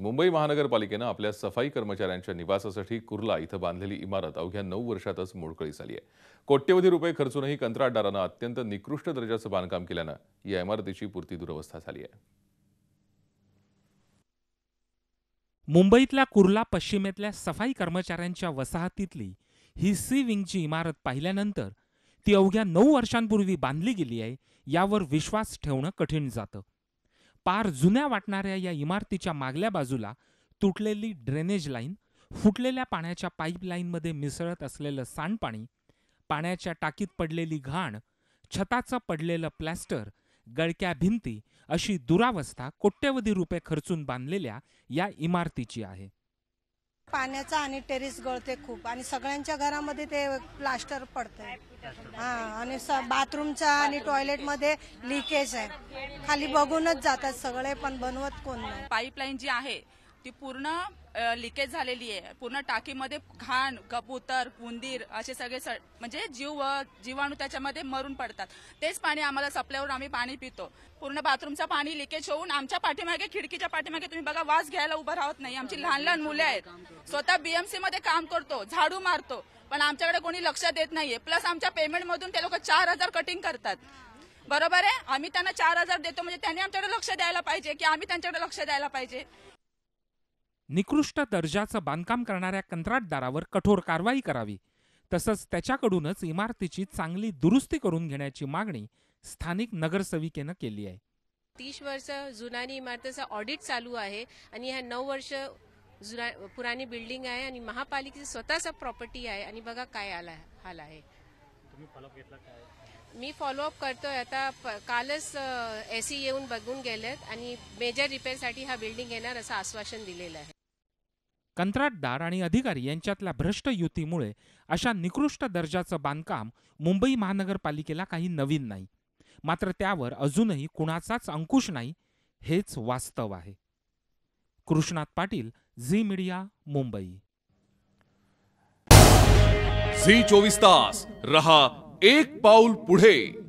मुंबई महानगरपालिकेनं आपल्या सफाई कर्मचाऱ्यांच्या निवासासाठी कुर्ला इथं बांधलेली इमारत अवघ्या नऊ वर्षातच मोडकळी झाली आहे कोट्यवधी रुपये खर्चूनही कंत्राटदारानं अत्यंत निकृष्ट दर्जाचं बांधकाम केल्यानं या इमारतीची पूर्ती दुरवस्था झाली आहे मुंबईतल्या कुर्ला पश्चिमेतल्या सफाई कर्मचाऱ्यांच्या वसाहतीतली ही सी विंगची इमारत पाहिल्यानंतर ती अवघ्या नऊ वर्षांपूर्वी बांधली गेली आहे यावर विश्वास ठेवणं कठीण जातं पार जुन्या वाटणाऱ्या या इमारतीच्या मागल्या बाजूला तुटलेली ड्रेनेज लाईन फुटलेल्या पाण्याच्या पाईपलाईनमध्ये मिसळत असलेलं सांडपाणी पाण्याच्या टाकीत पडलेली घाण छताचं पडलेलं प्लॅस्टर गळक्या भिंती अशी दुरावस्था कोट्यवधी रुपये खर्चून बांधलेल्या या इमारतीची आहे पाण्याचा आणि टेरिस गळते खूप आणि सगळ्यांच्या घरामध्ये ते प्लास्टर पडतंय हा आणि बाथरूमचा आणि टॉयलेटमध्ये लिकेज आहे खाली बघूनच जातात सगळे पण बनवत कोण नाही पाईपलाईन जी आहे ती पूर्ण लिकेज झालेली आहे पूर्ण टाकीमध्ये घाण कबूतर उंदीर असे सगळे म्हणजे जीव जीवाणू त्याच्यामध्ये मरून पडतात तेच पाणी आम्हाला सप्लायवरून आम्ही पाणी पितो पूर्ण बाथरूमचं पाणी लिकेज होऊन आमच्या पाठीमागे खिडकीच्या पाठीमागे तुम्ही बघा वास घ्यायला उभं राहत नाही आमची लहान लहान मुले आहेत स्वतः बीएमसी मध्ये काम करतो झाडू मारतो पण आमच्याकडे कोणी लक्ष देत नाहीये प्लस आमच्या पेमेंट मधून ते लोक चार हजार कटिंग करतात बरोबर आहे आम्ही त्यांना चार हजार देतो म्हणजे त्यांनी आमच्याकडे लक्ष द्यायला पाहिजे की आम्ही त्यांच्याकडे लक्ष द्यायला पाहिजे निकृष्ट दर्जाचं बांधकाम करणाऱ्या कंत्राटदारावर कठोर कारवाई करावी तसंच त्याच्याकडूनच इमारतीची चांगली दुरुस्ती करून घेण्याची मागणी स्थानिक नगरसेविकेनं केली आहे तीस वर्ष जुनानी इमारतीचा ऑडिट चालू आहे आणि ह्या नऊ वर्ष जुना पुराणी बिल्डिंग आहे आणि महापालिकेची स्वतःचा प्रॉपर्टी आहे आणि बघा काय आला हाल आहे मी फॉलोअप करतोय आता कालच एसी येऊन बघून गेलेत आणि मेजर रिपेअरसाठी हा बिल्डिंग येणार असं आश्वासन दिलेलं आहे कंत्राटदार आणि अधिकारी यांच्यातल्या भ्रष्ट युतीमुळे अशा निकृष्ट दर्जाचं बांधकाम मुंबई महानगरपालिकेला काही नवीन नाही मात्र त्यावर अजूनही कुणाचाच अंकुश नाही हेच वास्तव आहे कृष्णात पाटील झी मीडिया मुंबई झी चोवीस तास रहा एक पाऊल पुढे